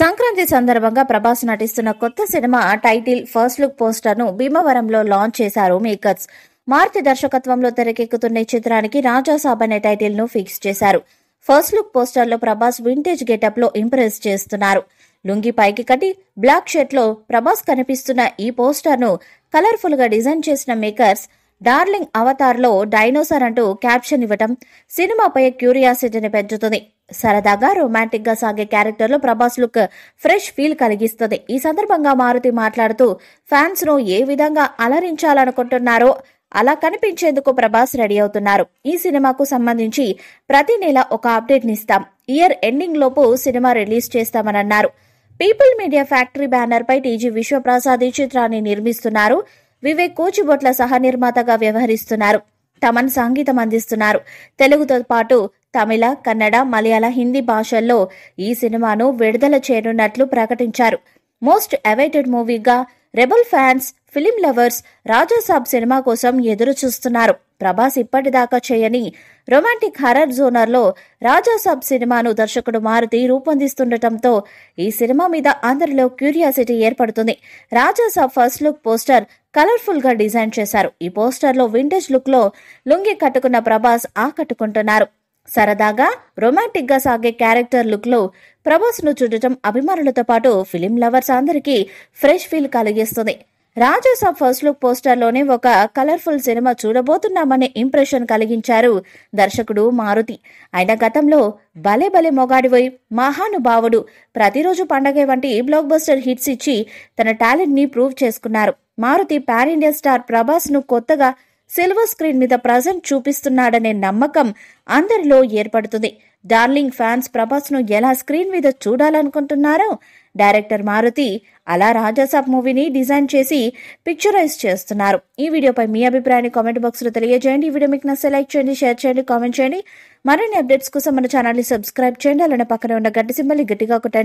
సంక్రాంతి సందర్భంగా ప్రభాస్ నటిస్తున్న కొత్త సినిమా టైటిల్ ఫస్ట్ లుక్ పోస్టర్ను భీమవరంలో లాంచ్ చేశారు మేకర్స్ మారుతి దర్శకత్వంలో తెరకెక్కుతున్న ఈ చిత్రానికి రాజాసాబ్ అనే ను ఫిక్స్ చేశారు ఫస్ట్ లుక్ పోస్టర్లో ప్రభాస్ వింటేజ్ లో ఇంప్రెస్ చేస్తున్నారు లుంగి పైకి కట్టి బ్లాక్ షర్ట్ లో ప్రభాస్ కనిపిస్తున్న ఈ పోస్టర్ను గా డిజైన్ చేసిన మేకర్స్ డార్లింగ్ అవతార్లో డైనోసార్ అంటూ క్యాప్షన్ ఇవ్వటం సినిమాపై క్యూరియాసిటీని పెంచుతుంది సరదాగా రొమాంటిక్ గా సాగే క్యారెక్టర్ లో ప్రభాస్ లుక్ ఫ్రెష్ ఫీల్ కలిగిస్తుంది ఈ సందర్భంగా మారుతి మాట్లాడుతూ ఫ్యాన్స్ ను ఏ విధంగా అలరించాలనుకుంటున్నారో అలా కనిపించేందుకు ప్రభాస్ రెడీ అవుతున్నారు ఈ సినిమాకు సంబంధించి ప్రతి నెల ఒక అప్డేట్ నిస్తాం ఇయర్ ఎండింగ్ లోపు సినిమా రిలీజ్ చేస్తామని అన్నారు పీపుల్ మీడియా ఫ్యాక్టరీ బ్యానర్ పై టీజీ విశ్వప్రసాద్ ఈ చిత్రాన్ని నిర్మిస్తున్నారు వివేక్ కూచిబొట్ల సహ నిర్మాతగా వ్యవహరిస్తున్నారు తమన్ సంగీతం అందిస్తున్నారు తెలుగుతో పాటు తమిళ కన్నడ మలయాళ హిందీ భాషల్లో ఈ సినిమాను విడుదల చేయనున్నట్లు ప్రకటించారు మోస్ట్ అవైటెడ్ మూవీగా rebel fans film lovers Rajasaab సినిమా కోసం ఎదురు చూస్తున్నారు ప్రభాస్ ఇప్పటిదాకా చేయని రొమాంటిక్ జోనర్ లో రాజాసాబ్ సినిమాను దర్శకుడు మారుతి రూపొందిస్తుండటంతో ఈ సినిమా మీద అందరిలో క్యూరియాసిటీ ఏర్పడుతుంది Rajasaab first look poster colourful గా డిజైన్ చేశారు ఈ పోస్టర్లో వింటేజ్ లుక్లో లుంగి కట్టుకున్న ప్రభాస్ ఆకట్టుకుంటున్నారు సరదాగా రొమాంటిక్గా సాగే క్యారెక్టర్ లుక్లో ప్రభాస్ను చూడటం అభిమానులతో పాటు ఫిలిం లవర్స్ అందరికీ ఫ్రెష్ ఫీల్ కలిగిస్తుంది రాజసాబ్ ఫస్ట్ లుక్ పోస్టర్లోనే ఒక కలర్ఫుల్ సినిమా చూడబోతున్నామనే ఇంప్రెషన్ కలిగించారు దర్శకుడు మారుతి ఆయన గతంలో భలే భలే మొగాడివై మహానుభావుడు ప్రతిరోజు పండగ వంటి బ్లాక్ బస్టర్ హిట్స్ ఇచ్చి తన టాలెంట్ని ప్రూవ్ చేసుకున్నారు మారుతి పాన్ ఇండియా స్టార్ ప్రభాస్ను కొత్తగా సిల్వర్ స్క్రీన్ మీద ప్రజెంట్ చూపిస్తున్నాడనే నమ్మకం అందరిలో ఏర్పడుతుంది డార్లింగ్ ఫ్యాన్స్ ప్రభాస్ ను ఎలా స్క్రీన్ మీద చూడాలనుకుంటున్నారో డైరెక్టర్ మారుతి అలా రాజాసాబ్ మూవీని డిజైన్ చేసి పిక్చరైజ్ చేస్తున్నారు ఈ వీడియోపై మీ అభిప్రాయాన్ని కామెంట్ బాక్స్లో తెలియజేయండి ఈ వీడియో మీకు నచ్చే లైక్ చేయండి షేర్ చేయండి కామెంట్ చేయండి మరిన్ని అప్డేట్స్ కోసం మన ఛానల్ని సబ్స్క్రైబ్ చేయండి అలానే పక్కన ఉన్న గట్టి సింబల్ని గట్టిగా కొట్టండి